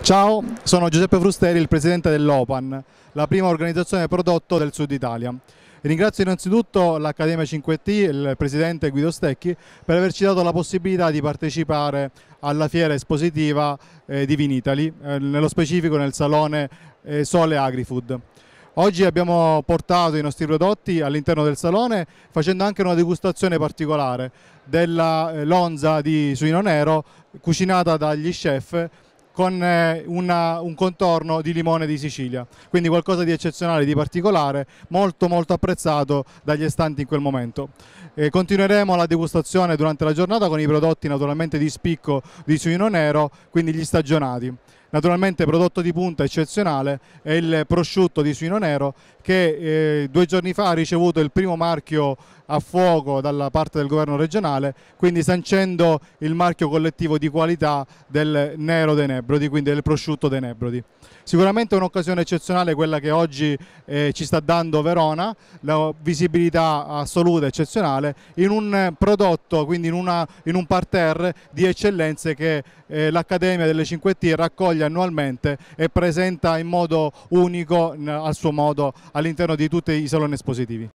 Ciao, sono Giuseppe Frusteri, il presidente dell'OPAN, la prima organizzazione prodotto del Sud Italia. Ringrazio innanzitutto l'Accademia 5T e il presidente Guido Stecchi per averci dato la possibilità di partecipare alla fiera espositiva eh, di Vinitali, eh, nello specifico nel salone eh, Sole Agrifood. Oggi abbiamo portato i nostri prodotti all'interno del salone facendo anche una degustazione particolare della lonza di suino nero cucinata dagli chef con eh, una, un contorno di limone di Sicilia, quindi qualcosa di eccezionale, di particolare, molto molto apprezzato dagli estanti in quel momento. Eh, continueremo la degustazione durante la giornata con i prodotti naturalmente di spicco di suino nero, quindi gli stagionati. Naturalmente prodotto di punta eccezionale è il prosciutto di suino nero che eh, due giorni fa ha ricevuto il primo marchio a fuoco dalla parte del governo regionale, quindi sancendo il marchio collettivo di qualità del nero dei Nebrodi, quindi del prosciutto dei Nebrodi. Sicuramente un'occasione eccezionale quella che oggi eh, ci sta dando Verona, la visibilità assoluta, eccezionale, in un prodotto, quindi in, una, in un parterre di eccellenze che eh, l'Accademia delle 5 T raccoglie raccoglie annualmente e presenta in modo unico al suo modo all'interno di tutti i saloni espositivi.